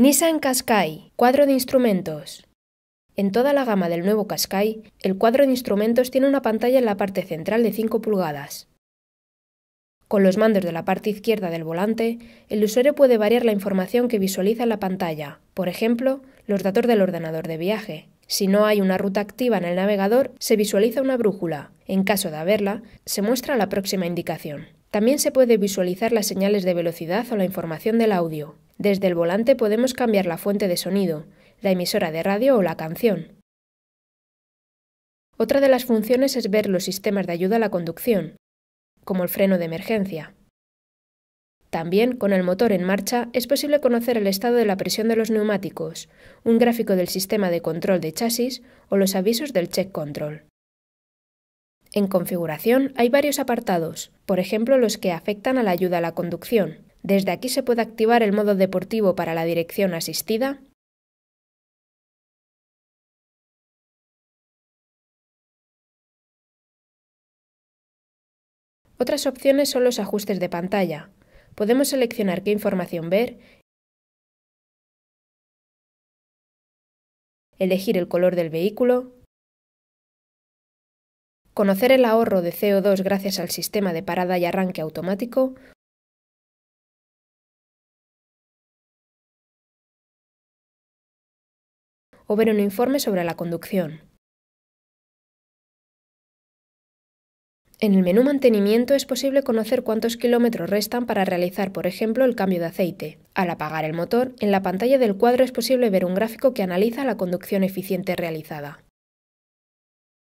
Nissan Qashqai, cuadro de instrumentos. En toda la gama del nuevo Qashqai, el cuadro de instrumentos tiene una pantalla en la parte central de 5 pulgadas. Con los mandos de la parte izquierda del volante, el usuario puede variar la información que visualiza en la pantalla, por ejemplo, los datos del ordenador de viaje. Si no hay una ruta activa en el navegador, se visualiza una brújula. En caso de haberla, se muestra la próxima indicación. También se puede visualizar las señales de velocidad o la información del audio. Desde el volante podemos cambiar la fuente de sonido, la emisora de radio o la canción. Otra de las funciones es ver los sistemas de ayuda a la conducción, como el freno de emergencia. También, con el motor en marcha, es posible conocer el estado de la presión de los neumáticos, un gráfico del sistema de control de chasis o los avisos del check control. En configuración hay varios apartados, por ejemplo los que afectan a la ayuda a la conducción, ¿Desde aquí se puede activar el modo deportivo para la dirección asistida? Otras opciones son los ajustes de pantalla. Podemos seleccionar qué información ver, elegir el color del vehículo, conocer el ahorro de CO2 gracias al sistema de parada y arranque automático o ver un informe sobre la conducción. En el menú Mantenimiento es posible conocer cuántos kilómetros restan para realizar, por ejemplo, el cambio de aceite. Al apagar el motor, en la pantalla del cuadro es posible ver un gráfico que analiza la conducción eficiente realizada.